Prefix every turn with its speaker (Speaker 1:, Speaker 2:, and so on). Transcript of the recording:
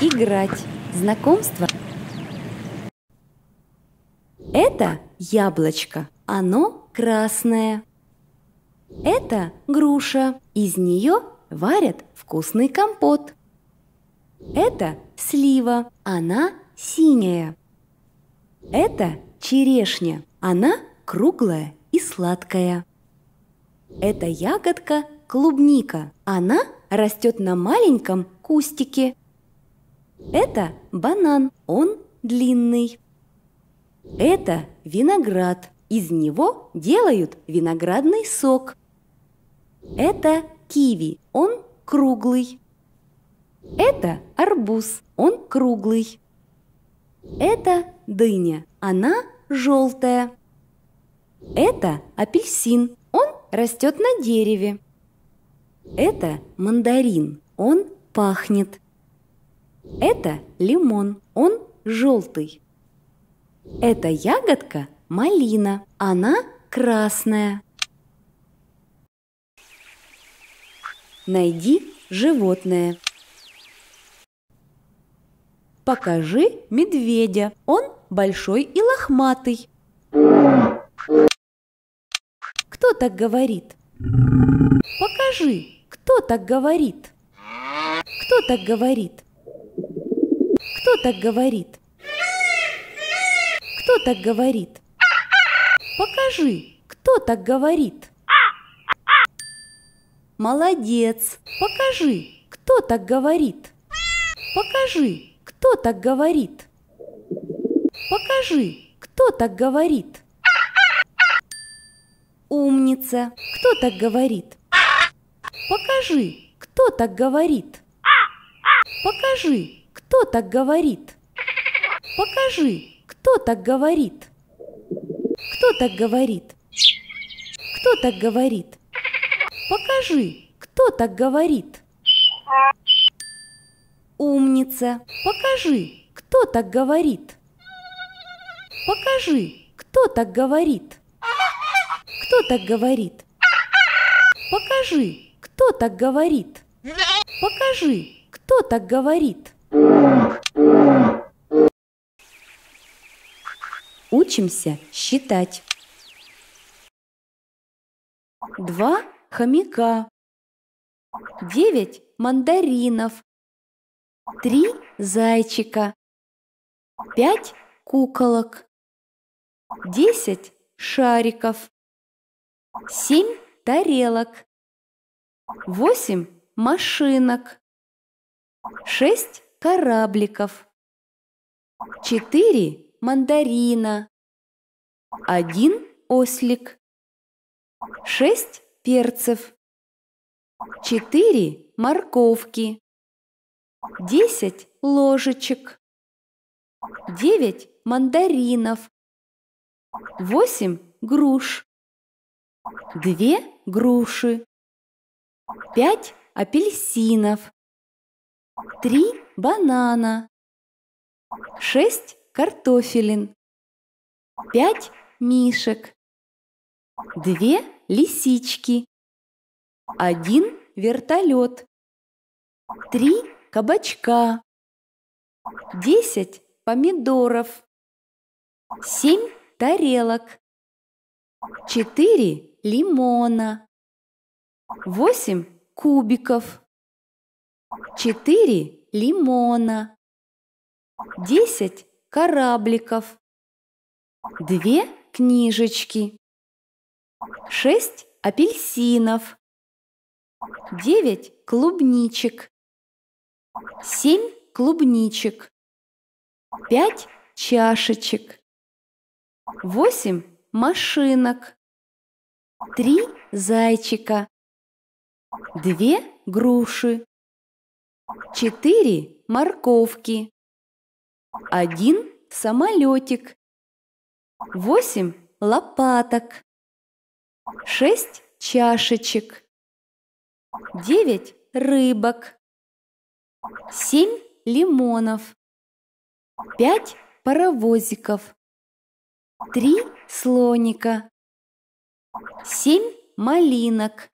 Speaker 1: Играть. Знакомство. Это яблочко. Оно красное. Это груша. Из нее варят вкусный компот. Это слива. Она синяя. Это черешня. Она круглая и сладкая. Это ягодка клубника. Она растет на маленьком кустике. Это банан, он длинный. Это виноград, из него делают виноградный сок. Это киви, он круглый. Это арбуз, он круглый. Это дыня, она желтая. Это апельсин, он растет на дереве. Это мандарин, он пахнет. Это лимон, он желтый. Эта ягодка – малина, она красная. Найди животное. Покажи медведя. Он большой и лохматый. Кто так говорит? Покажи, кто так говорит? Кто так говорит? Кто так говорит? Кто так говорит? Покажи, кто так говорит? Молодец! Покажи, кто так говорит? Покажи, кто так говорит? Покажи, кто так говорит? Умница! Кто так говорит? Покажи, кто так говорит? Покажи, кто так говорит? Покажи, кто так говорит? Кто так говорит? Кто так говорит? Покажи, кто так говорит? Умница. Покажи, кто так говорит? Покажи, кто так говорит? Кто так говорит? Покажи, кто так говорит? Покажи, кто так говорит?
Speaker 2: Учимся считать. Два хомяка. Девять мандаринов. Три зайчика. Пять куколок. Десять шариков. Семь тарелок. Восемь машинок. Шесть корабликов. Четыре мандарина. Один ослик. Шесть перцев. Четыре морковки. Десять ложечек. Девять мандаринов. Восемь груш. Две груши. Пять апельсинов. Три банана. 6 картофелин. 5 мишек. 2 лисички. 1 вертолет. 3 кабачка. 10 помидоров. 7 тарелок. 4 лимона. 8 кубиков. 4 лимона. Десять корабликов. Две книжечки. Шесть апельсинов. Девять клубничек. Семь клубничек. Пять чашечек. Восемь машинок. Три зайчика. Две груши. Четыре морковки. Один самолетик. Восемь лопаток. Шесть чашечек. Девять рыбок. Семь лимонов. Пять паровозиков. Три слоника. Семь малинок.